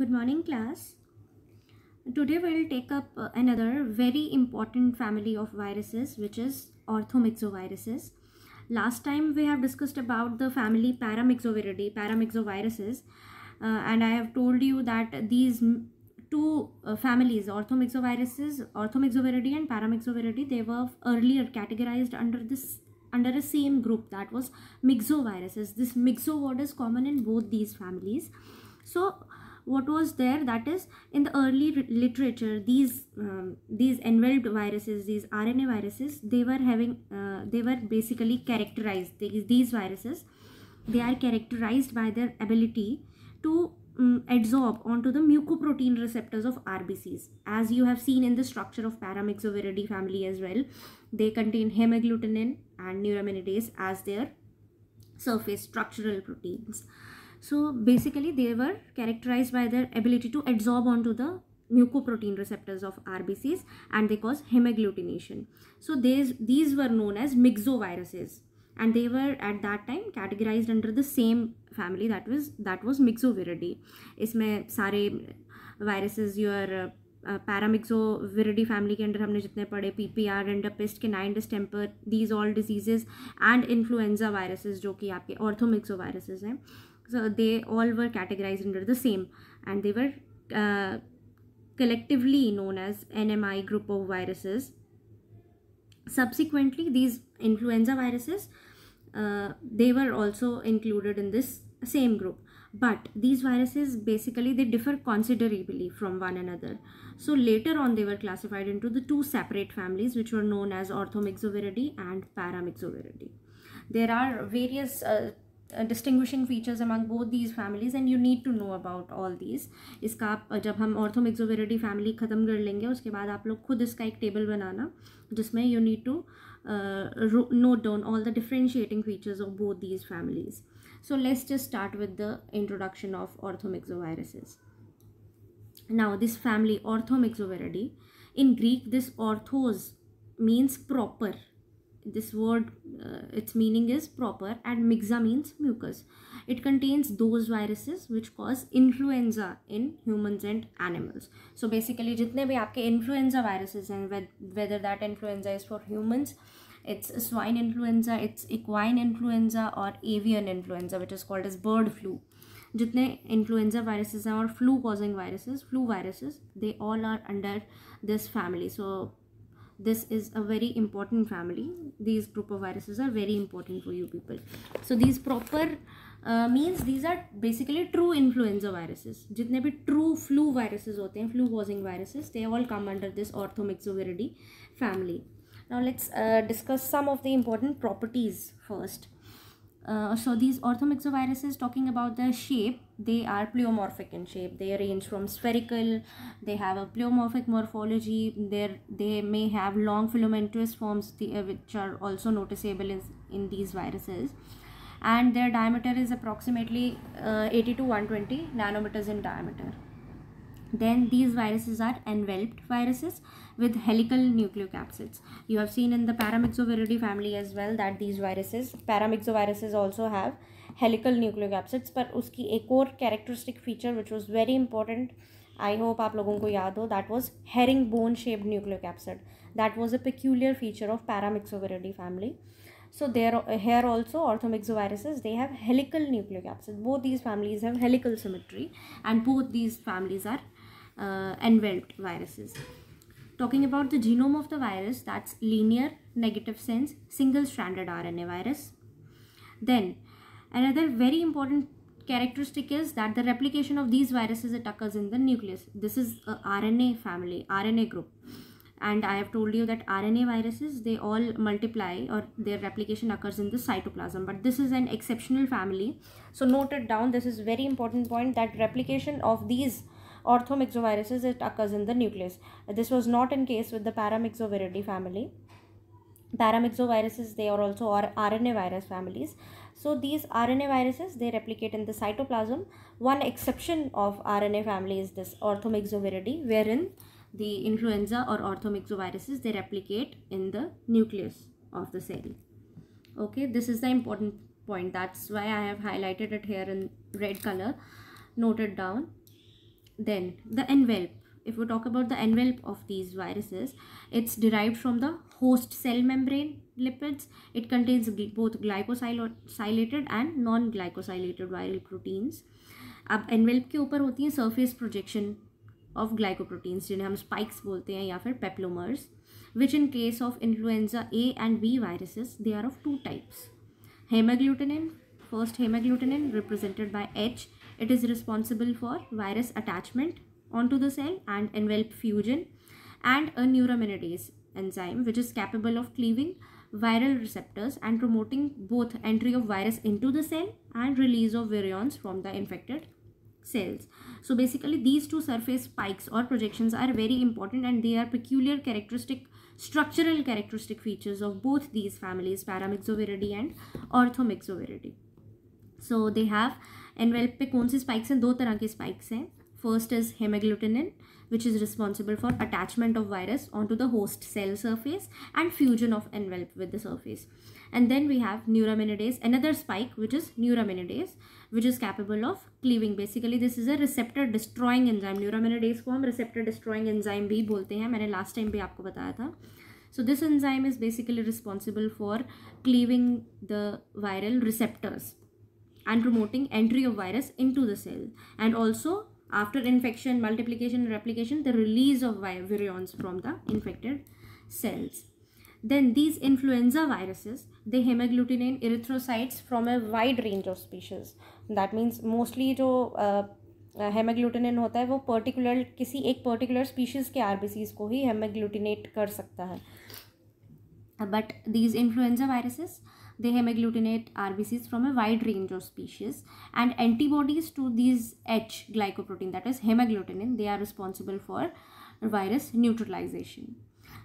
good morning class today we'll take up uh, another very important family of viruses which is orthomyxoviruses last time we have discussed about the family paramyxoviridae paramyxoviruses uh, and i have told you that these two uh, families orthomyxoviruses orthomyxoviridae and paramyxoviridae they were earlier categorized under this under a same group that was myxoviruses this myxo word is common in both these families so what was there that is in the early literature these um, these enveloped viruses these rna viruses they were having uh, they were basically characterized these, these viruses they are characterized by their ability to um, adsorb onto the mucoprotein receptors of RBCs. As you have seen in the structure of Paramyxoviridae family as well, they contain hemagglutinin and neuraminidase as their surface structural proteins. So basically they were characterized by their ability to adsorb onto the mucoprotein receptors of RBCs and they cause hemagglutination. So these, these were known as myxoviruses and they were at that time categorized under the same family that was that was myxoviridae. इसमें सारे viruses your paramyxoviridae family के under हमने जितने पढ़े P P R and pest canine distemper these all diseases and influenza viruses जो कि आपके orthomyxo viruses हैं so they all were categorized under the same and they were uh, collectively known as NMI group of viruses. Subsequently, these influenza viruses, uh, they were also included in this same group. But these viruses basically they differ considerably from one another. So later on they were classified into the two separate families which were known as orthomyxoviridae and paramyxoviridae. There are various uh, uh, distinguishing features among both these families and you need to know about all these इसका आप uh, जब हम ऑर्थोमिक्सोवेरिडी family ख़त्म कर लेंगे उसके बाद आप लोग खुद इसका एक टेबल बनाना जिसमें you need uh, note down all the differentiating features of both these families. So let's just start with the introduction of orthomyxoviruses. Now this family orthomyxoviridae, in Greek this orthos means proper this word uh, its meaning is proper and mixa means mucus it contains those viruses which cause influenza in humans and animals so basically jitne bhi aapke influenza viruses and whether that influenza is for humans it's swine influenza it's equine influenza or avian influenza which is called as bird flu jitne influenza viruses are flu causing viruses, flu viruses, they all are under this family. So this is a very important family these group of viruses are very important for you people so these proper uh, means these are basically true influenza viruses jitne bhi true flu viruses hote hain flu causing viruses they all come under this orthomyxoviridae family now let's uh, discuss some of the important properties first uh, so these orthomyxoviruses talking about the shape they are pleomorphic in shape they range from spherical they have a pleomorphic morphology there they may have long filamentous forms the, uh, which are also noticeable in, in these viruses and their diameter is approximately uh, 80 to 120 nanometers in diameter then these viruses are enveloped viruses with helical nucleocapsids. You have seen in the Paramyxoviridae family as well that these viruses, Paramyxoviruses also have helical nucleocapsids But uski एक और characteristic feature which was very important I hope आप लोगों को that was herring bone shaped nucleocapsid. That was a peculiar feature of Paramyxoviridae family. So there here also orthomyxoviruses they have helical nucleocapsid. Both these families have helical symmetry and both these families are uh, enveloped viruses. Talking about the genome of the virus, that's linear, negative sense, single-stranded RNA virus. Then, another very important characteristic is that the replication of these viruses, it occurs in the nucleus. This is RNA family, RNA group. And I have told you that RNA viruses, they all multiply or their replication occurs in the cytoplasm. But this is an exceptional family. So note it down. This is very important point that replication of these orthomyxoviruses, it occurs in the nucleus. This was not in case with the paramyxoviridae family. Paramyxoviruses, they are also RNA virus families. So these RNA viruses, they replicate in the cytoplasm. One exception of RNA family is this orthomyxoviridae, wherein the influenza or orthomyxoviruses, they replicate in the nucleus of the cell. Okay, this is the important point. That's why I have highlighted it here in red color, noted down. then the envelope if we talk about the envelope of these viruses it's derived from the host cell membrane lipids it contains both glycosylated and non glycosylated viral proteins ab envelope ke upar hoti hai surface projection of glycoproteins jinhe hum spikes bolte hain ya fir peplomers which in case of influenza a and b viruses they are of two types hemagglutinin first hemagglutinin represented by h It is responsible for virus attachment onto the cell and envelope fusion and a neuraminidase enzyme which is capable of cleaving viral receptors and promoting both entry of virus into the cell and release of virions from the infected cells. So basically these two surface spikes or projections are very important and they are peculiar characteristic structural characteristic features of both these families paramyxoviridae and orthomyxoviridae. So they have envelope पे कौन से spikes हैं दो तरह के spikes हैं first is hemagglutinin which is responsible for attachment of virus on to the host cell surface and fusion of envelope with the surface and then we have neuraminidase another spike which is neuraminidase which is capable of cleaving basically this is a receptor destroying enzyme neuraminidase को हम receptor destroying enzyme भी बोलते हैं मैंने last time भी आपको बताया था so this enzyme is basically responsible for cleaving the viral receptors and promoting entry of virus into the cell and also after infection multiplication and replication the release of virions from the infected cells then these influenza viruses they hemagglutinate erythrocytes from a wide range of species that means mostly jo hemagglutinin होता है वो particular किसी एक particular species के RBCs को ही हेमाग्लूटिनेट कर सकता है but these influenza viruses They hemagglutinate RBCs from a wide range of species and antibodies to these H glycoprotein that is hemagglutinin they are responsible for virus neutralization.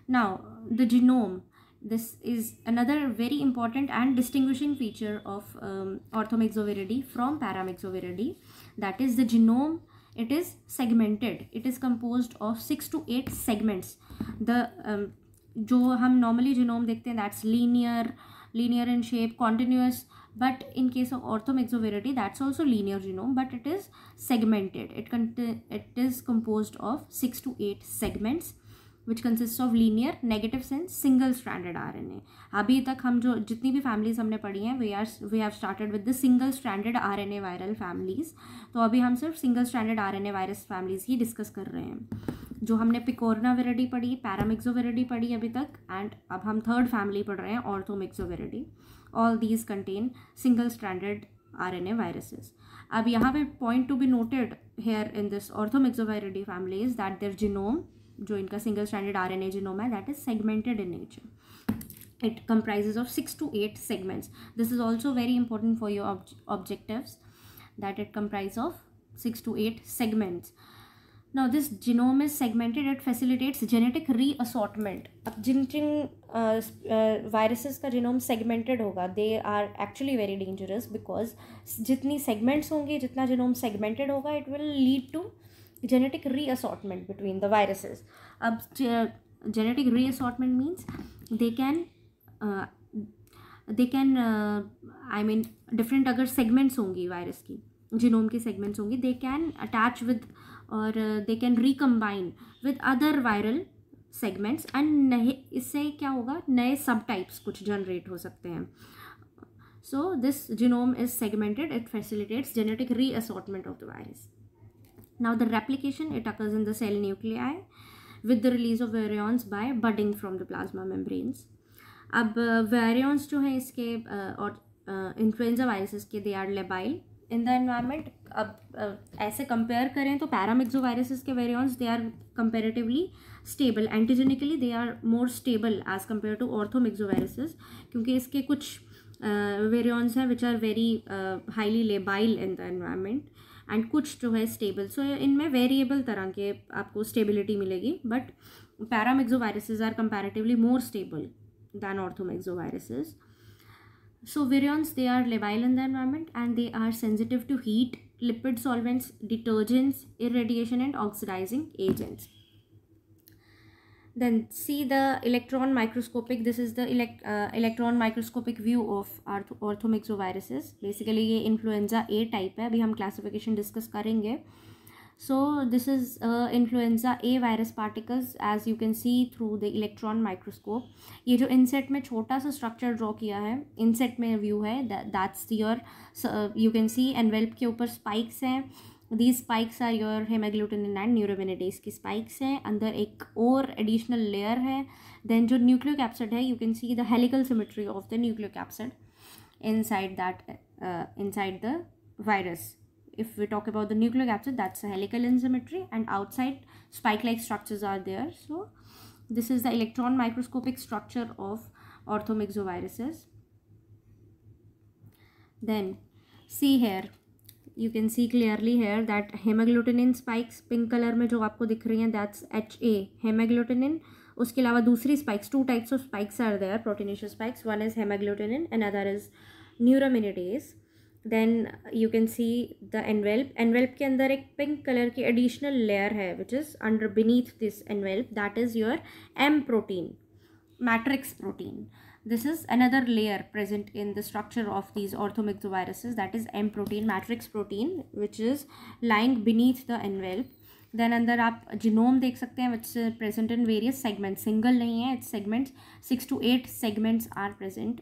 Now the genome this is another very important and distinguishing feature of um, orthomyxoviridae from paramyxoviridae that is the genome it is segmented it is composed of 6 to 8 segments the um, जो हम normally genome देखते हैं that's linear linear in shape continuous but in case of orthomexoviridae that's also linear genome but it is segmented it it is composed of 6 to 8 segments which consist of linear negative sense single stranded R N A अभी तक हम जो जितनी भी families हमने पढ़ी हैं we are we have started with the single stranded R N A viral families तो अभी हम सिर्फ single stranded R N A virus families ही डिस्कस कर रहे हैं जो हमने पिकोरना वेरेडी पढ़ी पैरामिक्सो वेरेडी पढ़ी अभी तक एंड अब हम थर्ड फैमिली पढ़ रहे हैं orthomyxoviridae all these contain single standard R N A viruses अब यहाँ पे point to be noted here in this orthomyxoviridae family is that their genome जो इनका single standard R N A genome है that is segmented in nature it comprises of six to eight segments this is also very important for your objective that it comprise of six to eight segments Now this genome is segmented, it facilitates genetic reassortment. अब जिन जिन viruses का genome segmented होगा they are actually very dangerous because जितनी segments होंगी जितना genome segmented होगा it will lead to genetic reassortment between the viruses अब genetic reassortment means they can uh, they can uh, I mean different अगर segments होंगी virus की genome की segments होंगी they can attach with और they can recombine with other viral segments and नए इससे क्या होगा नए सब टाइप्स कुछ जनरेट हो सकते हैं so this genome is segmented it facilitates genetic reassortment of the virus now the replication it occurs in the cell nuclei with the release of virions by budding from the plasma membranes अब virions uh, जो हैं इसके और influenza viruses के they are labile in the environment अब ऐसे compare करें तो वायरसेस के variants they are comparatively stable antigenically they are more stable as compare to viruses क्योंकि इसके कुछ वेरियंट्स हैं which are very highly labile in the environment and कुछ जो है स्टेबल सो इनमें वेरिएबल तरह के आपको स्टेबिलिटी मिलेगी but viruses are comparatively more stable than viruses So virions, they are labile in the environment and they are sensitive to heat, lipid solvents, detergents, irradiation and oxidizing agents. Then see the electron microscopic, this is the elect, uh, electron microscopic view of orth orthomyxoviruses. Basically ये influenza A type है, अभी हम classification discuss करेंगे. So this is uh, influenza A virus particles as you can see through the electron microscope. ये जो insect में छोटा सा structure draw किया है insect में view है that, that's your uh, you can see envelope के ऊपर spikes हैं these spikes are your hemagglutinin and neuraminidase की spikes हैं अंदर एक और additional layer है then जो nucleocapsid है you can see the helical symmetry of the nucleocapsid inside that uh, inside the virus. if we talk about the nucleocapsid that's a helical in symmetry and outside spike like structures are there so this is the electron microscopic structure of orthomyxoviruses then see here you can see clearly here that hemagglutinin spikes pink color में जो आपको दिख रही हैं that's HA hemagglutinin Uske अलावा दूसरी spikes two types of spikes are there proteinaceous spikes one is hemagglutinin another is neuraminidase then you can see the envelope envelope के अंदर एक पिंक कलर की एडिशनल लेयर है which is under beneath this envelope that is your M protein matrix protein this is another layer present in the structure of these orthomyxo viruses that is M protein matrix protein which is lying beneath the envelope then अंदर आप genome देख सकते हैं which present in various segment single नहीं है it's segments six to eight segments are present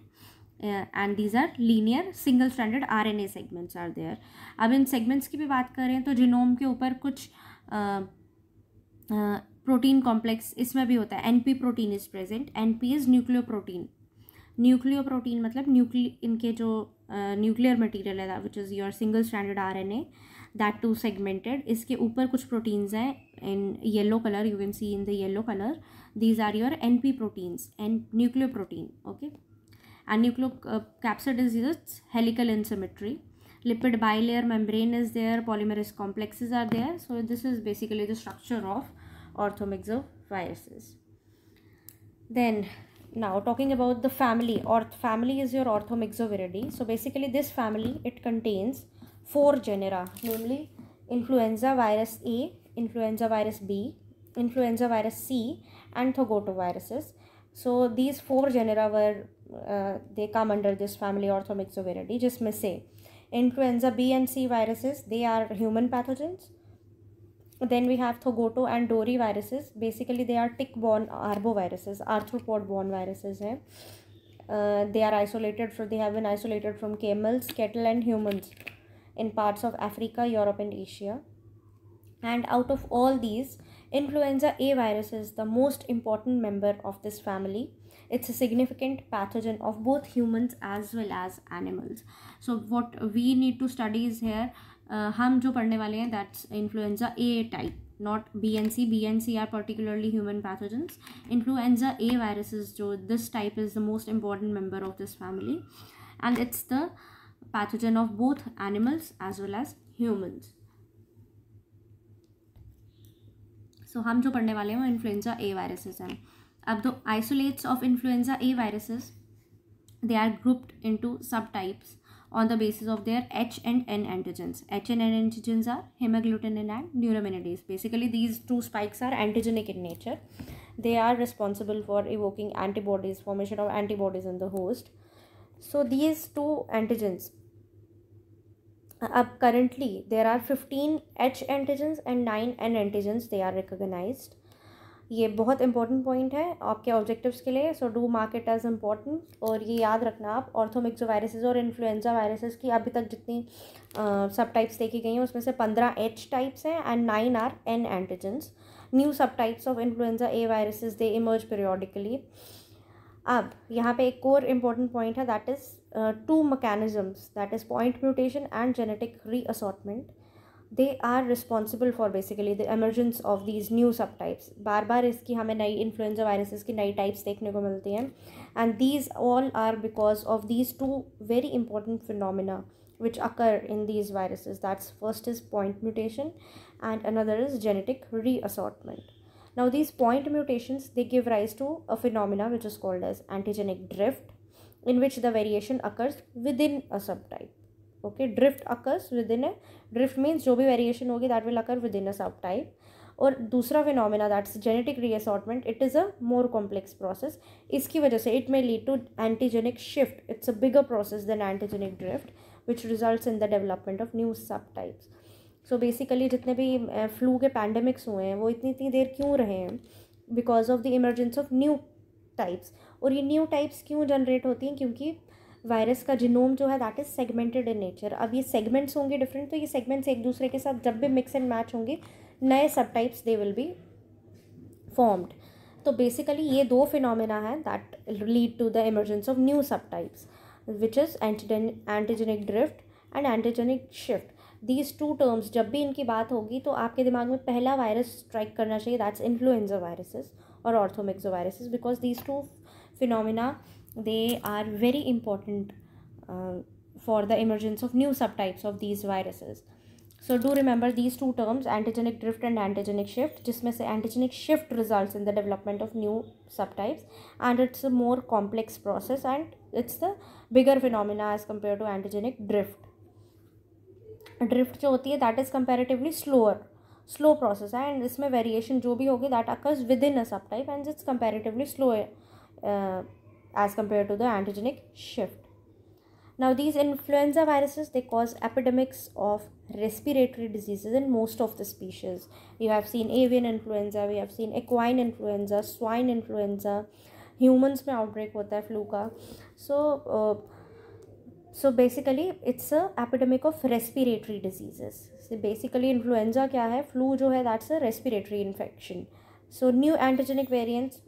uh, and these are linear single stranded RNA segments are there अब इन segments की भी बात करें तो genome के ऊपर कुछ प्रोटीन uh, कॉम्प्लेक्स uh, इसमें भी होता है N P protein is present N P is nucleo protein nucleo protein मतलब न्यूक्ली इनके जो न्यूक्लियर uh, मटीरियल है which is your single standard R N A that too segmented इसके ऊपर कुछ प्रोटीन्स हैं in yellow colour you can see in the yellow colour these are your N P proteins and nucleo protein okay and nucleocapsid uh, is its helical in symmetry lipid bilayer membrane is there polymerase complexes are there so this is basically the structure of orthomyxoviruses then now talking about the family orth family is your orthomyxoviridae so basically this family it contains four genera namely influenza virus a influenza virus b influenza virus c and thogotoviruses so these four genera were uh, they come under this family Orthomyxoviridae. just say, influenza B and C viruses they are human pathogens. Then we have Thogoto and Dory viruses. Basically, they are tick-borne arboviruses, arthropod-borne viruses. Eh? uh, they are isolated from they have been isolated from camels cattle and humans in parts of africa europe and asia and out of all these Influenza A virus is the most important member of this family. It's a significant pathogen of both humans as well as animals. So what we need to study is here, uh, हम जो पढ़ने वाले हैं that's influenza A type. Not B and C. B and C are particularly human pathogens. Influenza A viruses, so this type is the most important member of this family, and it's the pathogen of both animals as well as humans. So so, हम जो पढ़ने वाले हैं वो influenza A viruses हैं अब दो isolates of influenza A viruses they are grouped in two subtypes on the basis of their H and N antigens H and N antigens are haemagglutinin and neuraminidase basically these two spikes are antigenic in nature they are responsible for evoking antibodies formation of antibodies in the host so these two antigens अब currently there are fifteen H antigens and nine N antigens they are recognise ये बहुत important point है आपके objectives के लिए so do mark it as important और ये याद रखना आप ऑर्थोमिक्सो वायरसेज और इन्फ्लुएंजा वायरसेस की अभी तक जितनी सब टाइप्स देखी गई हैं उसमें से पंद्रह एच टाइप्स हैं and nine are N antigens new subtypes of influenza A viruses they emerge periodically अब यहाँ पे एक और इम्पॉर्टेंट पॉइंट है that is two mechanisms that is point mutation and genetic reassortment they are responsible for basically the emergence of these new subtypes बार बार इसकी हमें नई इन्फ्लुएंजा वायरसेस की नई टाइप्स देखने को मिलती हैं and these all are because of these two very important phenomena occur in these these viruses first is point mutation and another is genetic reassortment Now these point mutations, they give rise to a phenomena which is called as antigenic drift in which the variation occurs within a subtype. Okay, drift occurs within a, drift means jo variation hogi that will occur within a subtype. Or dusra phenomena that's genetic reassortment, it is a more complex process. Iski wajah se it may lead to antigenic shift. It's a bigger process than antigenic drift which results in the development of new subtypes. So so basically जितने भी flu के pandemics हुए हैं वो इतनी इतनी देर क्यों रहे हैं because of the emergence of new types और ये न्यू टाइप्स क्यों जनरेट होती हैं क्योंकि वायरस का जिनोम जो है that is segmented in nature अब ये सेगमेंट्स होंगे डिफरेंट तो ये सेगमेंट्स एक दूसरे के साथ जब भी मिक्स एंड मैच होंगे नए subtypes they will be formed तो बेसिकली ये दो फिनोमेना है that lead to the emergence of new subtypes which is antigenic drift and antigenic shift these two terms जब भी इनकी बात होगी तो आपके दिमाग में पहला वायरस स्ट्राइक करना चाहिए दैट्स इन्फ्लुएंजा वायरसेस और orthomyxoviruses because these two phenomena they are very important for the emergence of new subtypes of these viruses so do remember these two terms antigenic drift and antigenic shift जिसमें से antigenic shift result in the development of new subtypes and it's a more complex process and it's the bigger phenomena as compare to antigenic drift drift जो होती है that is comparatively slower slow process है and इसमें variation जो भी होगी that occurs within a subtype and it's comparatively slow as compare to the antigenic shift now these influenza viruses they cause epidemics of respiratory diseases in most of the species you have seen avian influenza we have seen equine influenza swine influenza humans में outbreak होता है flu का so uh, so basically it's a epidemic of respiratory diseases basically influenza क्या है flu जो है that's a respiratory infection so new antigenic variants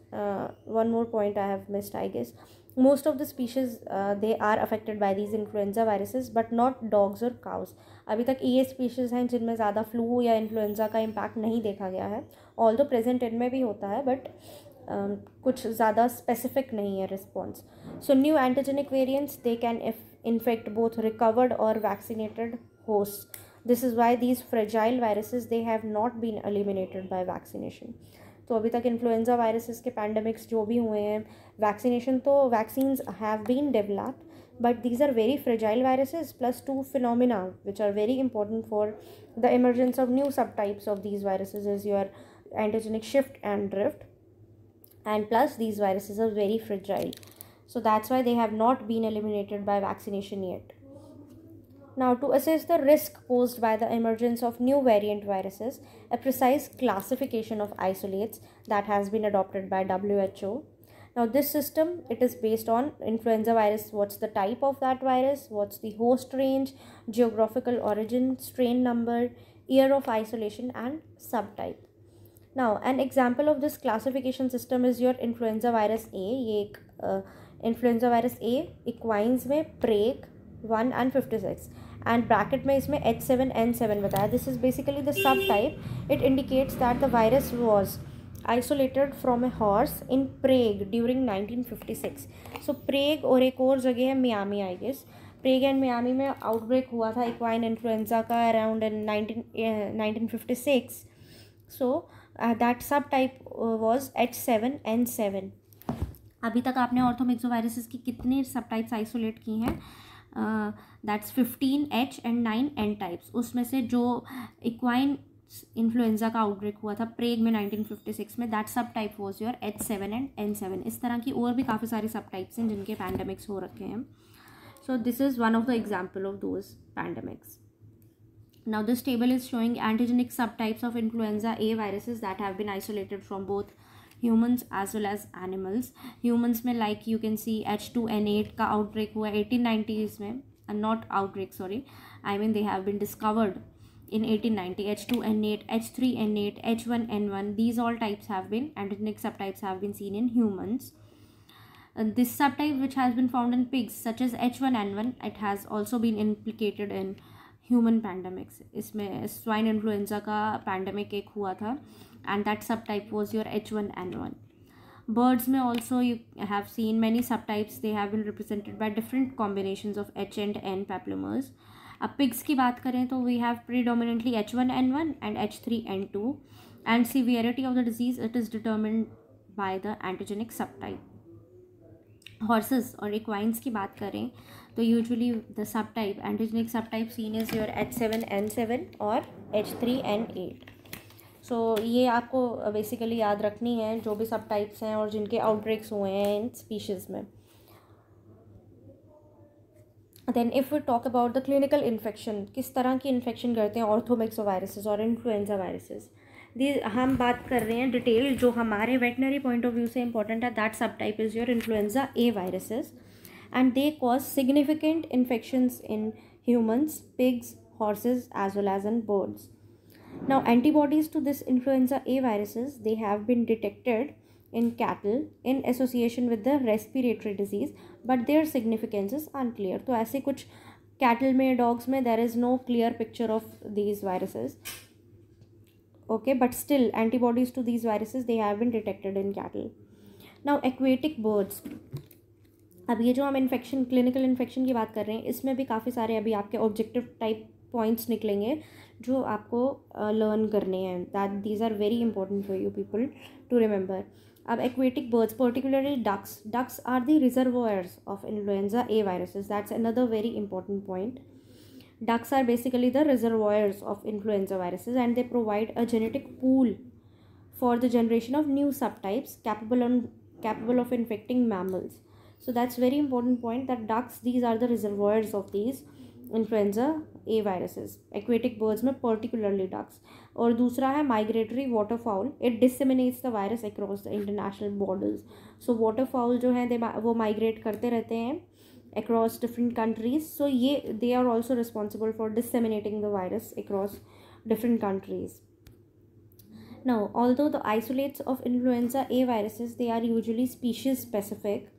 one more point I have missed I guess most of the species they are affected by these influenza viruses but not dogs और cows अभी तक ये species हैं जिनमें ज़्यादा flu या influenza का impact नहीं देखा गया है ऑल दो प्रेजेंट इन में भी होता है बट um, कुछ ज़्यादा स्पेसिफिक नहीं है response so new antigenic variants they can if infect both recovered or vaccinated hosts. This is why these fragile viruses, they have not been eliminated by vaccination. So, अभी तक influenza viruses के pandemics, जो भी हुए हैं vaccination तो vaccines have been but these are very fragile viruses plus two phenomena which are very important for the emergence of new subtypes of these viruses is your antigenic shift and drift and plus these viruses are very fragile so that's why they have not been eliminated by vaccination yet. Now, to assess the risk posed by the emergence of new variant viruses, a precise classification of isolates that has been adopted by WHO. Now, this system it is based on influenza virus. What's the type of that virus? What's the host range, geographical origin, strain number, year of isolation, and subtype. Now, an example of this classification system is your influenza virus A. एक uh, influenza virus A equines में Prague one and fifty six and bracket में इसमें H seven N seven बताया this is basically the subtype it indicates that the virus was isolated from a horse in Prague during nineteen fifty six so Prague और एक और जगह है Miami I guess Prague and Miami में outbreak हुआ था equine influenza का around nineteen nineteen fifty six so that subtype was H seven N seven अभी तक आपने वायरसेस की कितने सब टाइप्स आइसोलेट की हैं that's fifteen H and nine N types उसमें से जो इक्वाइन इन्फ्लुएंजा का आउटब्रेक हुआ था प्रेग में 1956 में that subtype was your H seven and N seven इस तरह की और भी काफ़ी सारी सब टाइप्स हैं जिनके पैंडमिक्स हो रखे हैं so this is one of the example of those pandemics now this table is showing antigenic subtypes of influenza A viruses that have been isolated from both humans as well as animals humans may like you can see H2N8 ka outbreak हुआ 1890s में uh, not outbreak sorry I mean they have been discovered in 1890 H2N8 H3N8 H1N1 these all types have been antigenic subtypes have been seen in humans uh, this subtype which has been found in pigs such as H1N1 it has also been implicated in human pandemics इसमें swine influenza का pandemic एक हुआ था and that subtype was your H one N one birds में also you have seen many subtypes they have been represented by different combination of H and N peplomers अब pigs की बात करें तो we have predominantly H one N one and H three N two and severity of the disease it is determined by the antigenic subtype horses और equines की बात करें तो usually the subtype subtype seen is your H seven N seven और H three N eight so ये आपको basically याद रखनी है जो भी सब टाइप्स हैं और जिनके आउटब्रेक्स हुए हैं इन स्पीशीज़ में then if you talk about the clinical infection किस तरह की इन्फेक्शन करते हैं ऑर्थोमिक्सो वायरसेज और इन्फ्लुएंजा वायरसेज दी हम बात कर रहे हैं डिटेल जो हमारे वेटनरी पॉइंट ऑफ व्यू से इंपॉर्टेंट है that subtype is your influenza A viruses and they cause significant infections in humans, pigs, horses as well as in birds. Now antibodies to this influenza A viruses they have been detected in cattle in association with the respiratory disease but their significance is unclear. So, ऐसे such cattle may dogs may there is no clear picture of these viruses. Okay but still antibodies to these viruses they have been detected in cattle. Now aquatic birds अब ये जो हम infection clinical infection की बात कर रहे हैं इसमें भी काफ़ी सारे अभी आपके ऑब्जेक्टिव टाइप पॉइंट्स निकलेंगे जो आपको लर्न uh, करने हैं that these are very important for you people to remember अब aquatic birds particularly ducks ducks are the reservoirs of influenza A viruses that's another very important point are basically the the of influenza influenza and they provide a genetic pool for the generation of new subtypes capable on capable of infecting mammals so that's very important point that ducks these are the reservoirs of these influenza a viruses aquatic birds mein particularly ducks aur dusra hai migratory waterfowl it disseminates the virus across the international borders so waterfowl jo hain they wo migrate karte rehte hain across different countries so they are also responsible for disseminating the virus across different countries now although the isolates of influenza a viruses they are usually species specific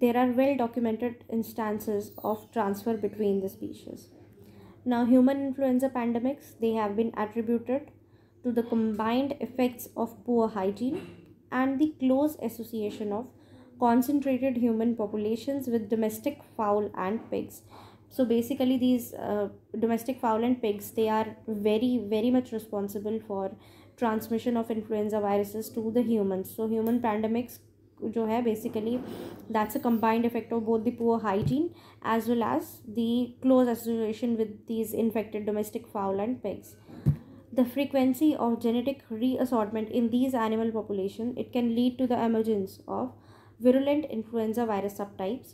there are well documented instances of transfer between the species. Now human influenza pandemics, they have been attributed to the combined effects of poor hygiene and the close association of concentrated human populations with domestic fowl and pigs so basically these uh, domestic fowl and pigs they are very very much responsible for transmission of influenza viruses to the humans so human pandemics जो basically, that's a combined effect of both the poor hygiene as well as the close association with these infected domestic fowl and pigs. the frequency of genetic reassortment in these animal populations it can lead to the emergence of virulent influenza virus subtypes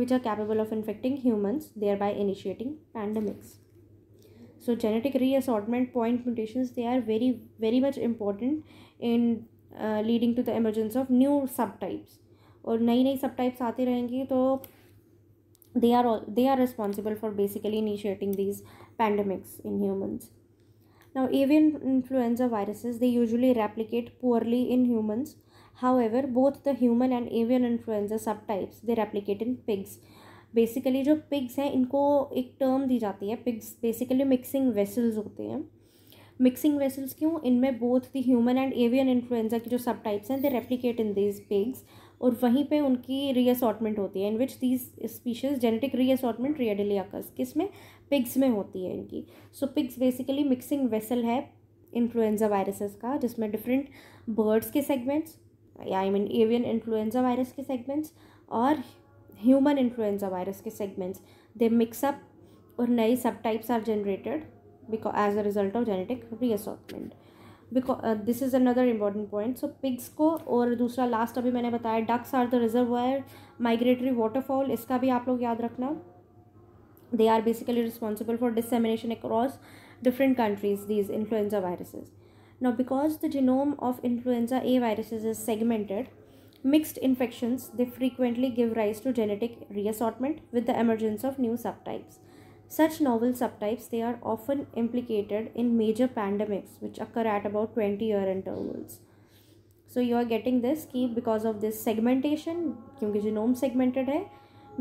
which are capable of infecting humans thereby initiating pandemics so genetic reassortment point mutations they are very very much important in leading to the emergence of new subtypes और नई नई subtypes आते रहेंगे तो they are they are responsible for basically initiating these pandemics in humans now avian influenza viruses they usually replicate poorly in humans however both the human and avian influenza subtypes they replicate in pigs basically जो pigs हैं इनको एक term दी जाती है pigs basically mixing vessels होते हैं mixing vessels क्यों इनमें both the human and avian influenza की जो सब टाइप्स हैं they replicate in these pigs और वहीं पे उनकी रीअसॉटमेंट होती है in which these species genetic reassortment readily occurs किस में पिग्स में होती है इनकी so pigs basically mixing vessel है इन्फ्लुएंजा वायरसेस का जिसमें डिफरेंट बर्ड्स के segments I mean avian influenza virus के सेगमेंट्स और ह्यूमन इन्फ्लुएंजा वायरस के सेगमेंट्स दे मिक्सअप और नए subtypes are generated as a result of genetic genetic reassortment because this is another important point so pigs को और दूसरा last अभी मैंने बताया ducks are the reservoir migratory waterfowl इसका भी आप लोग याद रखना they are basically responsible for dissemination across different countries these influenza viruses now because the genome of influenza A viruses is segmented mixed infections they frequently give rise to genetic reassortment with the emergence of new subtypes Such novel subtypes they are often implicated in major pandemics which occur at about 20 year intervals. So you are getting this key because of this segmentation, because genome segmented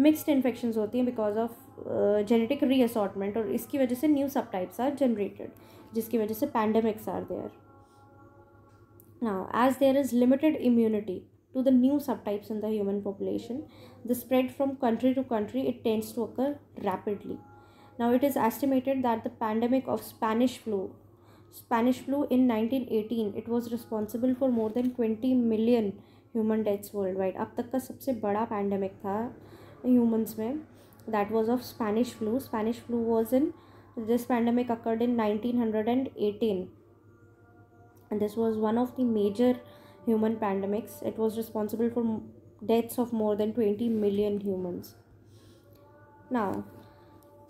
mixed infections hoti because of uh, genetic reassortment or because se new subtypes are generated, which jiski se pandemics are there. Now, as there is limited immunity to the new subtypes in the human population, the spread from country to country it tends to occur rapidly. Now, it is estimated that the pandemic of Spanish flu, Spanish flu in 1918, it was responsible for more than 20 human deaths worldwide. Up the तक का सबसे बड़ा pandemic था humans. में that was of Spanish flu. Spanish flu was in this pandemic occurred 1918 and this was one of the major human pandemics it was responsible for deaths of more than 20 million humans now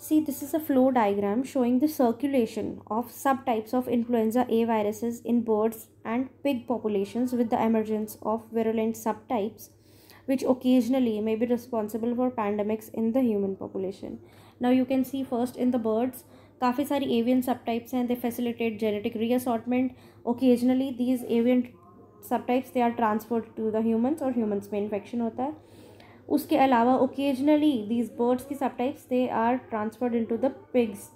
See, this is a flow diagram showing the circulation of subtypes of influenza A viruses in birds and pig populations with the emergence of virulent subtypes which occasionally may be responsible for pandemics in the human population. Now you can see first in the birds, काफ़ी सारी and They facilitate genetic reassortment. Occasionally, these avian subtypes they are transferred to the humans, or humans may infection होता है उसके अलावा occasionally these birds की subtypes they are transferred into the pigs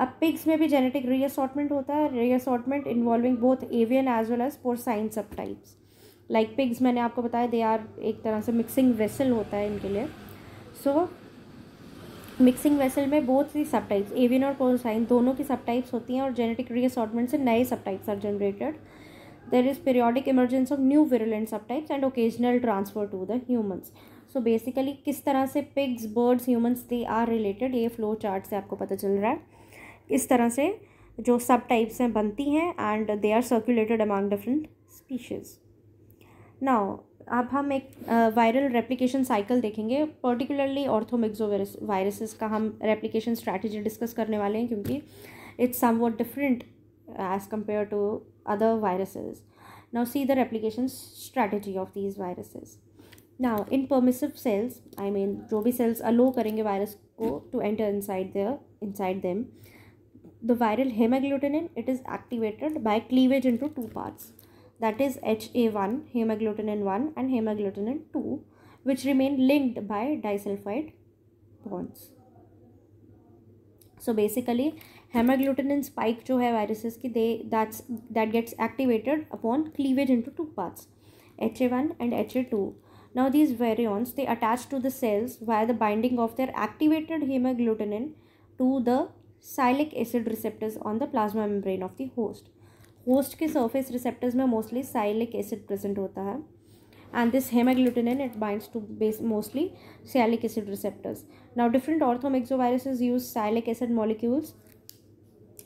अब pigs में भी genetic reassortment होता है reassortment involving both avian as well as porcine subtypes like pigs मैंने आपको बताया दे आर एक तरह से मिक्सिंग वेसल होता है इनके लिए सो मिक्सिंग वेसल में बहुत सी सब टाइप्स एवियन और पोरसाइन दोनों की सब टाइप्स होती हैं और जेनेटिक रीअसॉटमेंट से नए subtypes are generated there is is emergence of new new subtypes and occasional transfer to the humans so so basically किस तरह से pigs birds humans they are related ये फ्लो चार्ट से आपको पता चल रहा है इस तरह से जो सब टाइप्स हैं बनती हैं and they are circulated among different species now अब हम एक वायरल रेप्लिकेशन साइकिल देखेंगे पर्टिकुलरली ऑर्थोमिक्सो वायरसेस का हम रेप्लिकेशन स्ट्रैटेजी डिस्कस करने वाले हैं क्योंकि it's somewhat different as compare to other viruses now see the replication strategy of these viruses ना in permissive cells I mean जो भी सेल्स अलो करेंगे वायरस को to enter inside the inside them the viral hemagglutinin it is activated by cleavage into two parts that is H A one hemagglutinin one and hemagglutinin two which remain linked by disulphide bonds so basically hemagglutinin spike जो है viruses की they that's that gets activated upon cleavage into two parts H A one and H A two Now these virions they attach to the cells via the binding of their activated hemagglutinin to the silic acid receptors on the plasma membrane of the host. Host के surface receptors में mostly silic acid present होता है and this hemagglutinin it binds to base mostly sialic acid receptors. Now different orthomyxoviruses use sialic acid molecules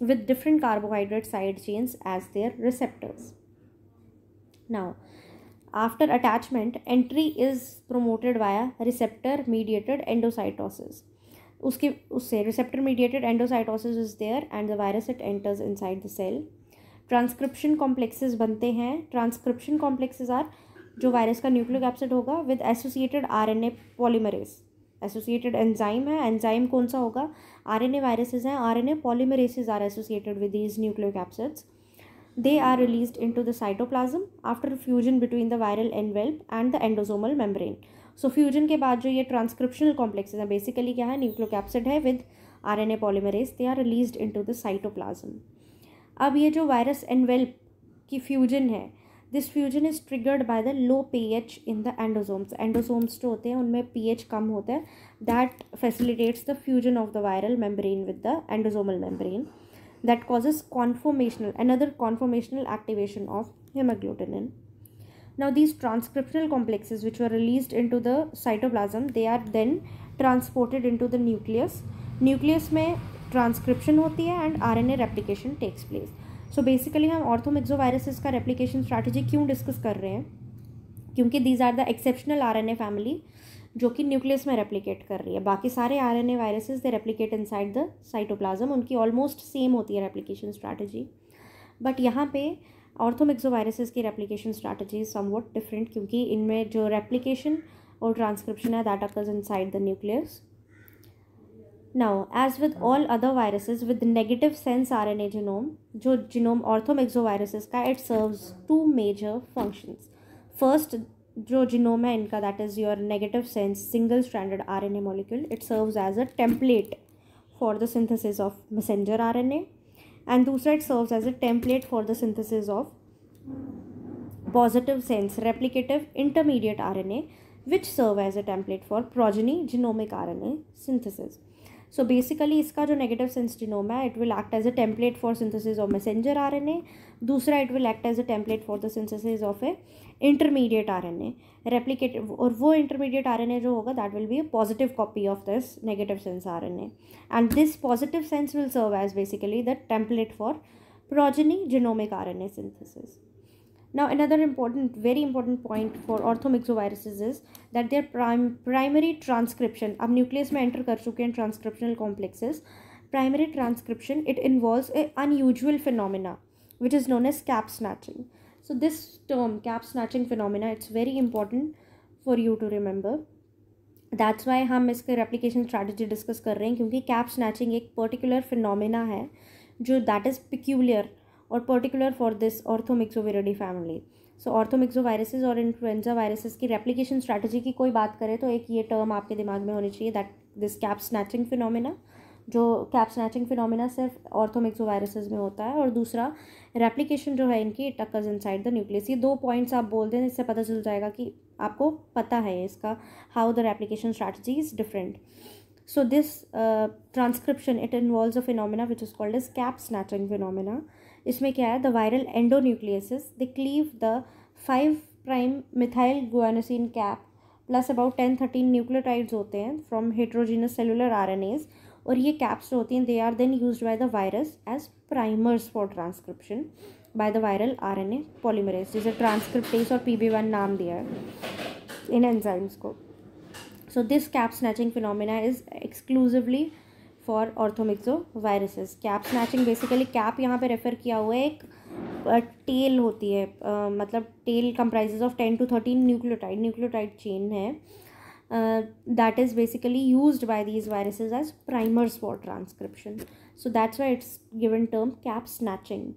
with different carbohydrate side chains as their receptors. Now after attachment entry is promoted via receptor mediated endocytosis उसके उससे receptor mediated endocytosis is there and the virus it enters inside the cell transcription complexes बनते हैं transcription complexes are जो virus का nucleocapsid होगा with associated a polymerase associated enzyme है enzyme कौन सा होगा आर एन ए वायरसेज हैं R N A polymerases are associated with these nucleocapsids They are released into the cytoplasm after fusion between the viral envelope and the endosomal membrane. So so, fusion के बाद जो ये transcriptional complexes हैं basically क्या है nucleocapsid है with RNA polymerase they are released into the cytoplasm अब ये जो वायरस एनवेल्प की फ्यूजन है this fusion is triggered by the low pH in the endosomes endosomes जो होते हैं उनमें पीएच कम होता है that facilitates the fusion of the viral membrane with the endosomal membrane that causes conformational another conformational activation of hemagglutinin now these transcriptional complexes which were released into the cytoplasm they are then transported into the nucleus nucleus mein transcription hoti hai and RNA replication takes place so basically hum orthomyxoviruses ka replication strategy kyun discuss kar rahe hain kyunki these are the exceptional rna family जो कि nucleus में replicate कर रही है बाकी सारे R N A viruses they replicate inside the cytoplasm उनकी almost same होती है रेप्लीकेशन स्ट्रैटेजी बट यहाँ पे ऑर्थोमिक्सो वायरसेज की रेप्लीकेशन स्ट्रैटेजी समवट डिफरेंट क्योंकि इनमें जो रेप्लीकेशन और ट्रांसक्रिप्शन है that occurs inside the nucleus with all other viruses with negative sense R N A genome जो जिनोम ऑर्थोमिक्सो वायरसेज का it serves two major functions first जो genome है इनका that is your negative sense single standard R N A molecule it serves as a template for the synthesis of messenger R N A and दूसरा it serve as a template for the synthesis of positive sense replicative intermediate R N A which serve as a template for progeny genomic R N A synthesis so basically इसका जो negative sense है it will act as a template for synthesis of messenger R N A दूसरा it will act as a template for the synthesis of a intermediate R N A replicate और वो intermediate R N A जो होगा that will be a positive copy of this negative sense R N A and this positive sense will serve as basically the template for progeny genomic R N A synthesis Now another important, very important point for orthomyxoviruses is that their prim primary transcription, ab nucleus mein enter kar chuke hain transcriptional complexes. Primary transcription, it involves a unusual phenomena which is known as cap snatching. So this term cap snatching phenomena, it's very important for you to remember. That's why हम इसके replication strategy discuss कर रहे हैं क्योंकि cap snatching एक particular phenomena है जो that is peculiar और particular for this Orthomyxoviridae family so viruses और इन्फ्लुएंजा वायरसेस की रेप्लीकेशन स्ट्रैटेजी की कोई बात करें तो एक ये टर्म आपके दिमाग में होनी चाहिए that this cap snatching phenomena जो कैप स्नैचिंग फिनोमिना सिर्फ वायरसेज में होता है और दूसरा रेप्लीकेशन जो है इनकी it occurs inside the nucleus ये दो पॉइंट्स आप बोल दें इससे पता चल जाएगा कि आपको पता है इसका how the replication strategy is different so this transcription it involve a phenomena which is called is cap snatching phenomena इसमें क्या है the viral endonucleases they cleave the five prime methyl guanosine cap plus about ten thirteen nucleotides होते हैं from हेड्रोजीनस cellular are और ये caps होती हैं they are then use by the virus as primers for transcription by the viral R N A polymerase जिसे transcriptase और P B one नाम दिया है इन एंजाइम्स को so this cap snatching phenomena is exclusively for orthomyxoviruses cap snatching basically cap यहाँ पे refer किया हुआ है एक टेल होती है आ, मतलब tail comprises of ten to thirteen nucleotide nucleotide chain है that is basically use by these viruses as primers for transcription so that's why it's given term cap snatching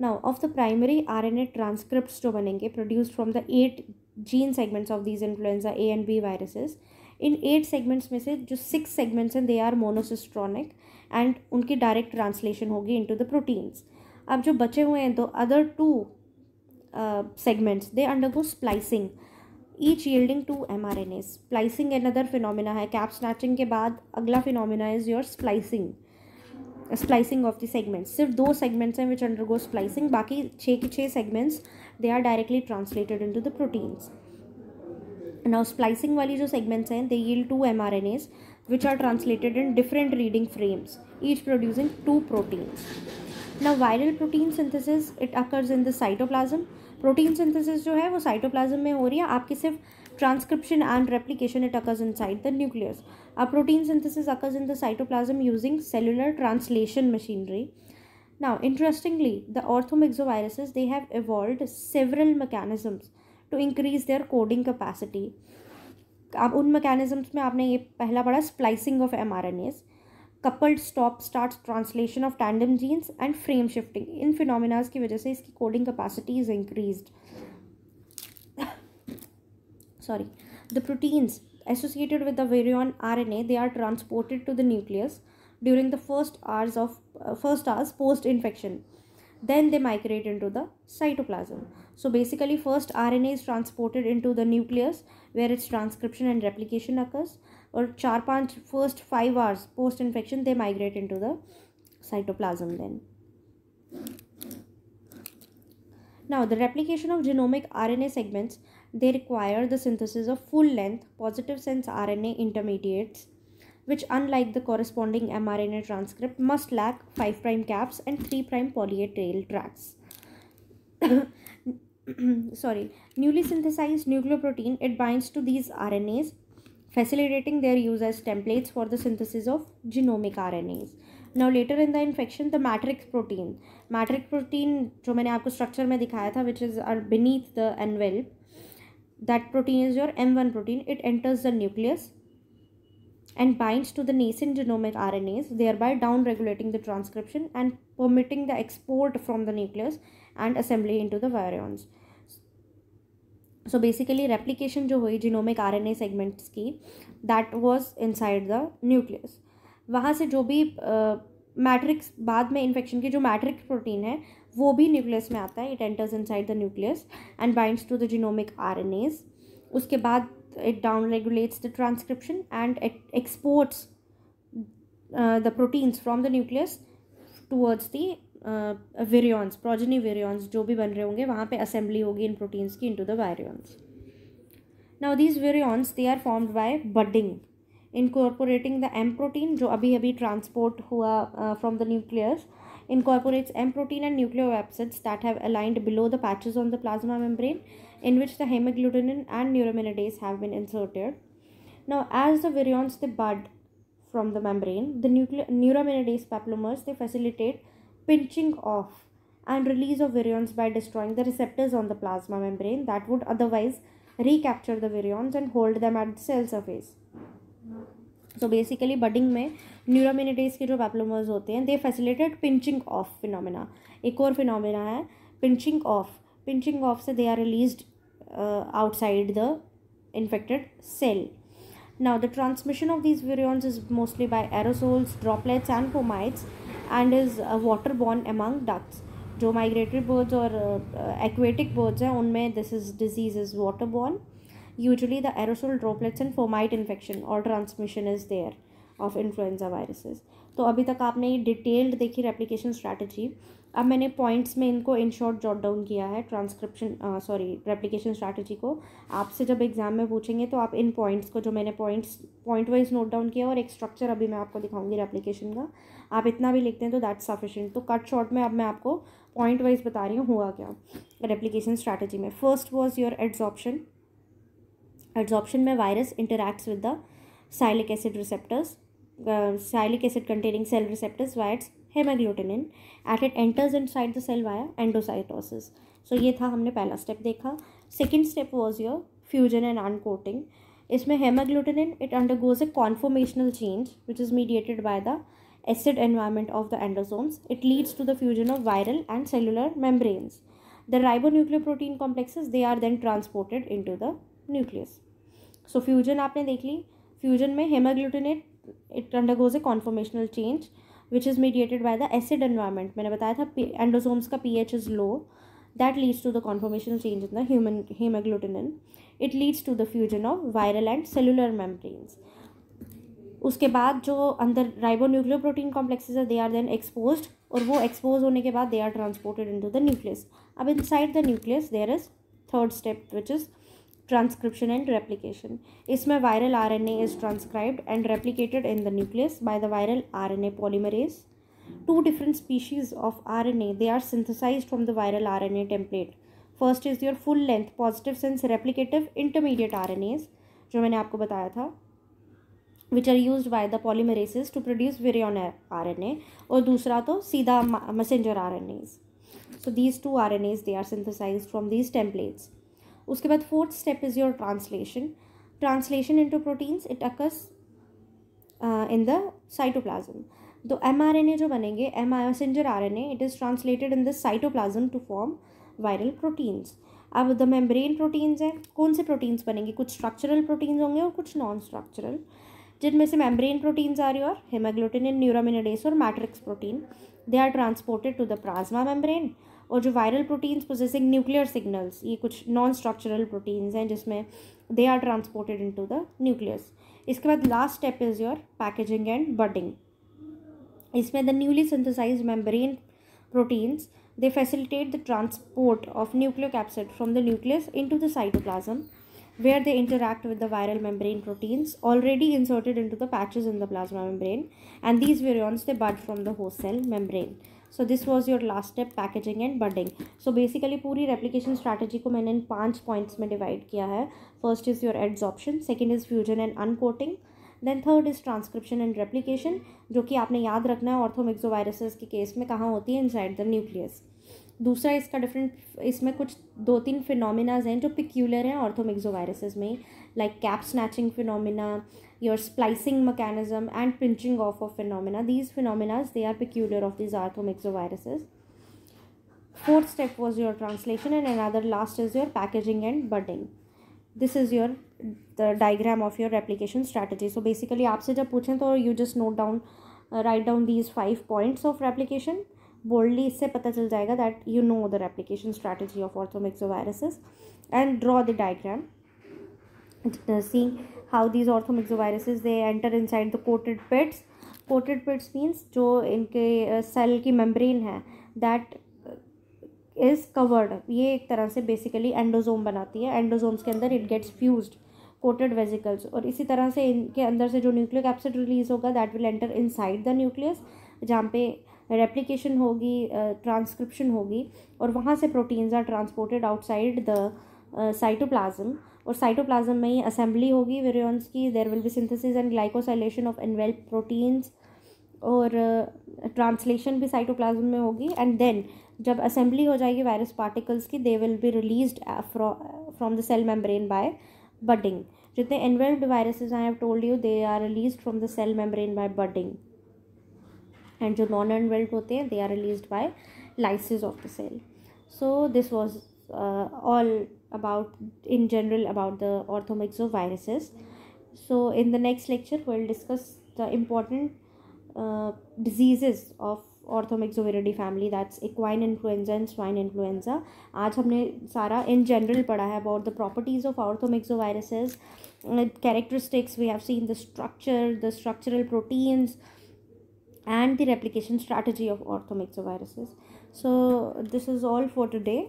now of the primary R N A transcript जो बनेंगे produce from the eight gene segments of these influenza A and B viruses इन eight segments में से जो six segments हैं they are monocistronic and उनकी direct translation होगी into the proteins अब जो बचे हुए हैं तो other two segments they undergo splicing each yielding two M R N A splicing another phenomena है कैप स्नैचिंग के बाद अगला phenomena is your splicing splicing of the segments सिर्फ दो सेगमेंट्स हैं विच अंडरगो स्प्लाइसिंग बाकी छः के छः segments they are directly translated into the proteins now splicing वाली जो सेगमेंट्स हैं they yield two M R N As which are translated in different reading frames each producing two proteins now viral protein synthesis it occurs in the cytoplasm protein synthesis जो है वो cytoplasm में हो रही है आपकी सिर्फ transcription and replication it occurs inside the nucleus uh protein synthesis occurs in the cytoplasm using cellular translation machinery now interestingly the orthomyxoviruses they have evolve several mechanisms to increase their coding capacity अब उन mechanisms में आपने ये पहला पढ़ा splicing of M R N S coupled stop start translation of tandem genes and frame shifting इन phenomenas की वजह से इसकी coding capacity is increase sorry the proteins associated with the virion R N A they are transported to the nucleus during the first hours of first hours post infection then they migrate into the cytoplasm So basically first RNA is transported into the nucleus where its transcription and replication occurs or char first 5 hours post infection they migrate into the cytoplasm then. Now the replication of genomic RNA segments they require the synthesis of full length positive sense RNA intermediates which unlike the corresponding mRNA transcript must lack 5' caps and 3' poly A tail tracks. sorry, newly synthesized nucleoprotein, it binds to these RNAs, facilitating their use as templates for the synthesis of genomic RNAs. Now later in the infection, the matrix protein, matrix protein, जो मैंने आपको structure में दिखाया था which is are beneath the envelope, that protein is your M one protein. It enters the nucleus, and binds to the nascent genomic RNAs, thereby down regulating the transcription and permitting the export from the nucleus and assembly into the virions. So basically replication जो हुई genomic R N A segments की was inside the nucleus वहाँ से जो भी matrix uh, बाद में infection की जो मैट्रिक्स प्रोटीन है वो भी न्यूक्लियस में आता है it enters inside the nucleus and binds to the genomic R N As उसके बाद it down regulates the transcription and it exports the proteins from the nucleus towards the virions progeny virions जो भी बन रहे होंगे वहाँ पे assembly होगी इन प्रोटीन्स की into the virions now these virions they are formed by budding incorporating the M protein जो अभी अभी ट्रांसपोर्ट हुआ from the nucleus incorporates M protein and nuclear websets that have aligned below the patches on the plasma membrane in which the hemagglutinin and neuraminidase have been inserted now as the virions the bud from the membrane the nuclear neuraminidase peplomers they facilitate pinching off and release of virions by destroying the receptors on the plasma membrane that would otherwise recapture the virions and hold them at the cell surface. So basically, budding may neuraminidase papillomas hote hain, they facilitated pinching off phenomena. Ek or phenomena hai, pinching off. Pinching off se they are released uh, outside the infected cell. Now the transmission of these virions is mostly by aerosols, droplets and fomites. And is water borne among ducks जो migratory birds और aquatic uh, birds हैं उनमें this is disease is water borne usually the aerosol droplets and fomite infection और transmission is there of influenza viruses तो अभी तक आपने ये डिटेल्ड देखी रेप्लीकेशन स्ट्रैटेजी अब मैंने पॉइंट्स में इनको इन शॉर्ट जॉट डाउन किया है ट्रांसक्रिप्शन सॉरी रेप्लिकेशन स्ट्रैटेजी को आपसे जब एग्ज़ाम में पूछेंगे तो आप इन पॉइंट्स को जो मैंने points point wise note down किया और एक स्ट्रक्चर अभी मैं आपको दिखाऊंगी रेप्लिकेशन का आप इतना भी लिखते हैं तो दैट्स सफिशेंट तो कट शॉर्ट में अब मैं आपको पॉइंट वाइज बता रही हूँ हुआ क्या रेप्लीकेशन स्ट्रैटेजी में first was your adsorption adsorption में virus interacts with the sialic acid receptors sialic acid containing cell receptors via its hemagglutinin at it enters inside the cell via endocytosis सो ये था हमने पहला स्टेप देखा second step was your fusion and coating इसमें hemagglutinin it undergoes a conformational change which is mediated by the acid environment of the endosomes it leads to the fusion of viral and cellular membranes the ribonuclear protein complexes they are then transported into the nucleus so fusion आपने देख ली fusion में hemagglutinin it undergoes a conformational change which is mediated by the acid environment मैंने बताया था endosomes का P H is low that leads to the conformation change in the human it leads to the fusion of viral and cellular membranes उसके बाद जो अंदर ribo nucleo protein complexes है दे are then expose और वो expose होने के बाद they are transported into the nucleus अब inside the nucleus there is third step which is transcription and replication इसमें viral R RNA is transcribed and replicated in the nucleus by the viral R N A polymerase two different species of R N A they are synthesize from the viral R N A template first is your full length positive sense replicative intermediate R N as जो मैंने आपको बताया था which are use by the polymerases to produce on R N A और दूसरा तो सीधा messenger R N As so these two R N As they are synthesize from these templates उसके बाद fourth step is your translation translation into proteins it occurs in the cytoplasm तो M R N A जो बनेंगे M messenger R N A it is translated in the cytoplasm to form viral proteins अब the membrane proteins हैं कौन से proteins बनेंगे कुछ structural proteins होंगे और कुछ नॉन स्ट्रक्चरल जिनमें से मेम्ब्रेन प्रोटीन्स आ है और हेमाग्लोटिन न्यूरामिनेडेस और matrix protein they are transported to the plasma membrane और जो viral proteins processing nuclear signals ये कुछ नॉन स्ट्रक्चरल प्रोटीन्स हैं जिसमें they are transported into the nucleus इसके बाद last step is your packaging and budding इसमें the newly synthesized budding इसम the newly synthesized membrane proteins they facilitate the transport of nucleocapsid from the nucleus into the cytoplasm where they interact with the viral membrane proteins already inserted into the patches in the plasma membrane and these virions they bud from the host cell membrane so this was your last step packaging and budding so basically पूरी replication strategy को मैंने इन पांच points में divide किया है first is your adsorption second is fusion and uncoating then third is transcription and replication जो कि आपने याद रखना है वायरसेस के केस में कहाँ होती है इनसाइड द न्यूक्लियस दूसरा इसका डिफरेंट इसमें कुछ दो तीन फिनोमिनाज हैं जो पिक्यूलर हैं वायरसेज में like cap snatching phenomena your splicing mechanism and pinching off of phenomena these phenomena they are peculiar of these arthromyxoviruses. fourth step was your translation and another last is your packaging and budding this is your the diagram of your replication strategy so basically aapse jab puchen to you just note down uh, write down these five points of replication Boldly, इससे पता चल जाएगा that you know the replication strategy of orthomyxoviruses and draw how these orthomyxoviruses they enter inside the coated pits coated pits means जो इनके cell की membrane है that is covered ये एक तरह से बेसिकली एंडोजोम बनाती है एंडोजोम्स के अंदर it gets fuse coated vesicles और इसी तरह से इनके अंदर से जो न्यूक्लियर एपसिड रिलीज होगा that will enter inside the nucleus जहाँ पे रेप्लीकेशन होगी ट्रांसक्रिप्शन होगी और वहाँ से proteins are transported outside the cytoplasm और साइटोप्लाज्म में ही असेंबली होगी वेरियंस की there will be synthesis and glycosylation of envelope proteins और ट्रांसलेशन uh, भी साइटोप्लाज्म में होगी एंड देन जब असेंबली हो जाएगी वायरस पार्टिकल्स की they will be release from the cell membrane by budding जितने enveloped viruses I have told you they are release from the cell membrane by budding and जो non enveloped होते हैं they are release by lysis of the cell so this was all about in general about the orthomyxoviruses so in the next lecture we'll discuss the important uh, diseases of orthomyxoviridae family that's equine influenza and swine influenza aaj humne sara in general padha hai about the properties of orthomyxoviruses characteristics we have seen the structure the structural proteins and the replication strategy of orthomyxoviruses so this is all for today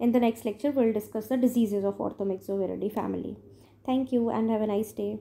in the next lecture, we'll discuss the diseases of orthomyxoviridae family. Thank you and have a nice day.